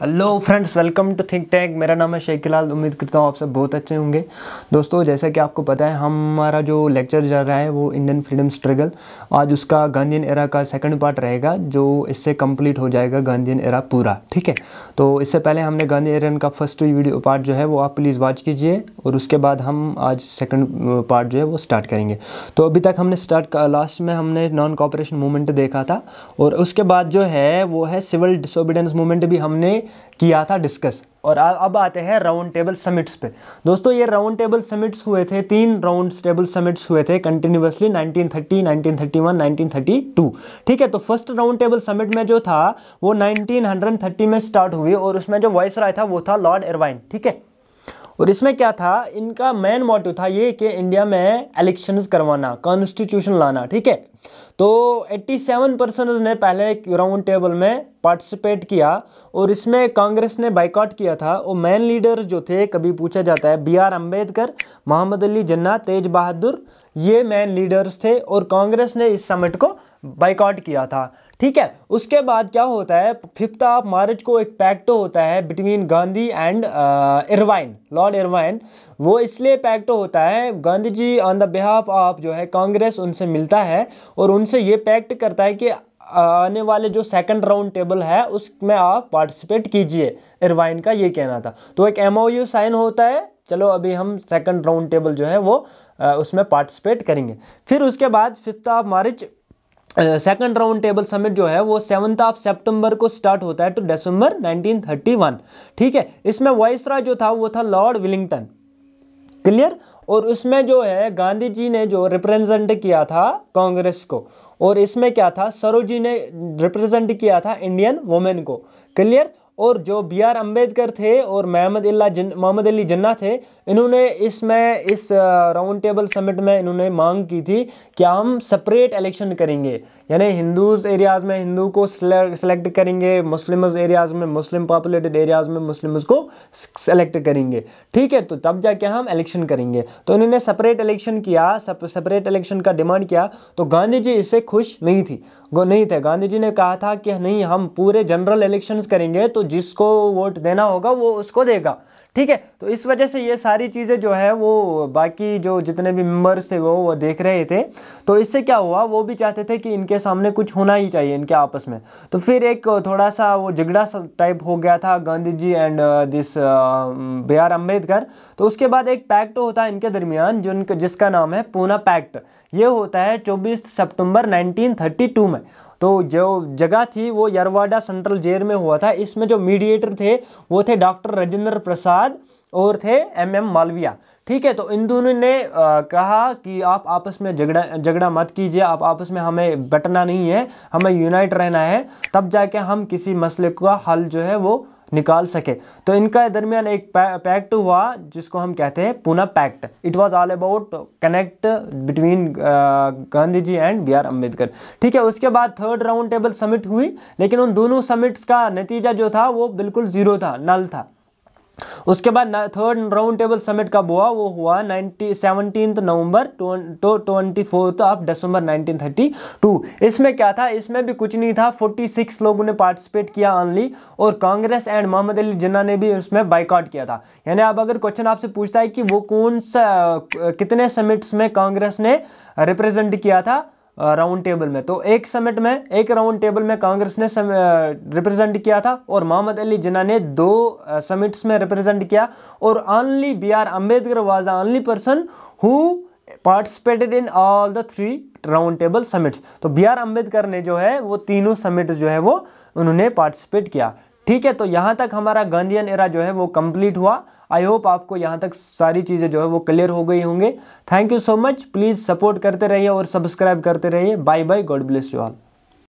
hello friends welcome to think tank मेरा नाम है लाल उम्मीद करता हूँ आप सब बहुत अच्छे होंगे दोस्तों जैसा कि आपको पता है हमारा जो लेक्चर चल रहा है वो इंडियन फ्रीडम स्ट्रगल आज उसका गांधीन एरा का सेकंड पार्ट रहेगा जो इससे कंप्लीट हो जाएगा गांधीन एरा पूरा ठीक है तो इससे पहले हमने गांधी एरन का फर्स्ट वीडियो पार्ट जो है वो आप प्लीज़ वॉच कीजिए और उसके बाद हम आज सेकेंड पार्ट जो है वो स्टार्ट करेंगे तो अभी तक हमने स्टार्ट लास्ट में हमने नॉन कॉपरेशन मूवमेंट देखा था और उसके बाद जो है वो है सिविल डिसोबिडेंस मूवमेंट भी हमने किया था डिस्कस और अब आते हैं राउंड टेबल समिट्स पे दोस्तों ये राउंड टेबल समिट्स हुए थे तीन राउंड टेबल समिट्स हुए थे कंटिन्यूसली 1930, 1931, 1932 ठीक है तो फर्स्ट राउंड टेबल समिट में जो था वो 1930 में स्टार्ट हुई और उसमें जो वॉइस राय था वो था लॉर्ड एरवाइन ठीक है और इसमें क्या था इनका मेन मोटिव था ये कि इंडिया में इलेक्शंस करवाना कॉन्स्टिट्यूशन लाना ठीक है तो 87 परसेंट ने पहले राउंड टेबल में पार्टिसिपेट किया और इसमें कांग्रेस ने बाइकआउट किया था और मेन लीडर जो थे कभी पूछा जाता है बी आर अम्बेडकर मोहम्मद अली जन्ना तेज बहादुर ये मेन लीडर्स थे और कांग्रेस ने इस समिट को बाइकआउट किया था ठीक है उसके बाद क्या होता है फिफ्थ ऑफ मार्च को एक पैक्ट होता है between Gandhi and Irwin Lord Irwin वो इसलिए पैक्ट होता है Gandhi ji on the behalf of जो है कांग्रेस उनसे मिलता है और उनसे ये पैक्ट करता है कि uh, आने वाले जो सेकंड राउंड टेबल है उसमें आप पार्टिसिपेट कीजिए इरवाइन का ये कहना था तो एक एम साइन होता है चलो अभी हम सेकंड राउंड टेबल जो है वो आ, uh, उसमें पार्टिसिपेट करेंगे फिर उसके बाद fifth of March second round table summit जो है वो सेवन ऑफ सितंबर को स्टार्ट होता है टू दिसंबर 1931 ठीक है इसमें वाइसरा जो था वो था लॉर्ड विलिंगटन क्लियर और उसमें जो है गांधी जी ने जो रिप्रेजेंट किया था कांग्रेस को और इसमें क्या था सरोजी ने रिप्रेजेंट किया था इंडियन वुमेन को क्लियर और जो बी आर अम्बेडकर थे और महमद अल्ला जन मोहम्मद अली जन्ना थे इन्होंने इसमें इस, इस राउंड टेबल समिट में इन्होंने मांग की थी कि हम सेपरेट इलेक्शन करेंगे यानी हिंदूज एरियाज़ में हिंदू को सेलेक्ट करेंगे मुस्लिम्स एरियाज़ में मुस्लिम पॉपुलेटेड एरियाज़ में मुस्लिम्स को सेलेक्ट करेंगे ठीक है तो तब जाके हम इलेक्शन करेंगे तो इन्होंने सेपरेट इलेक्शन किया सेपरेट इलेक्शन का डिमांड किया तो गांधी जी इससे खुश नहीं थी नहीं थे गांधी जी ने कहा था कि नहीं हम पूरे जनरल इलेक्शन करेंगे तो जिसको वोट देना होगा वो उसको देगा ठीक है तो इस वजह से ये सारी चीज़ें जो है वो बाकी जो जितने भी मेम्बर्स थे वो वो देख रहे थे तो इससे क्या हुआ वो भी चाहते थे कि इनके सामने कुछ होना ही चाहिए इनके आपस में तो फिर एक थोड़ा सा वो झगड़ा सा टाइप हो गया था Gandhi ji and this uh, B R uh, mm, Ambedkar तो उसके बाद एक पैक्ट होता है इनके दरमियान जिन जिसका नाम है पूना पैक्ट ये होता है चौबीस सितंबर नाइनटीन में तो जो जगह थी वो यरवाडा सेंट्रल जेल में हुआ था इसमें जो मीडिएटर थे वो थे डॉक्टर राजेंद्र प्रसाद प्रसाद और थे एम एम मालविया ठीक है तो इन दोनों ने आ, कहा कि आप आपस में झगड़ा झगड़ा मत कीजिए आप आपस में हमें बटना नहीं है हमें यूनाइट रहना है तब जाके हम किसी मसले का हल जो है वो निकाल सके तो इनका दरमियान एक पैक्ट हुआ जिसको हम कहते हैं Poona pact it was all about connect between Gandhi ji and B R Ambedkar ठीक है उसके बाद थर्ड राउंड टेबल समिट हुई लेकिन उन दोनों समिट्स का नतीजा जो था वो बिल्कुल ज़ीरो था नल था उसके बाद थर्ड राउंड टेबल समिट कब हुआ वो हुआ ninety seventeen November twenty fourth of December 1932 इसमें क्या था इसमें भी कुछ नहीं था 46 लोगों ने पार्टिसिपेट किया ऑनली और कांग्रेस एंड मोहम्मद अली जिन्ना ने भी उसमें बाइकआउट किया था यानी अब अगर क्वेश्चन आपसे पूछता है कि वो कौन सा कितने समिट्स में कांग्रेस ने रिप्रेजेंट किया था राउंड टेबल में तो एक समिट में एक राउंड टेबल में कांग्रेस ने रिप्रेजेंट किया था और मोहम्मद अली जिना ने दो समिट्स में रिप्रेजेंट किया और only B R Ambedkar was the only person who participated in all the three round table summits तो बी आर अम्बेडकर ने जो है वो तीनों समिट जो है वो उन्होंने पार्टिसिपेट किया ठीक है तो यहाँ तक हमारा गांधीयन एरा जो है वो कम्प्लीट हुआ आई होप आपको यहाँ तक सारी चीज़ें जो है वो क्लियर हो गई होंगे thank you so much please support करते रहिए और सब्सक्राइब करते रहिए bye bye God bless you all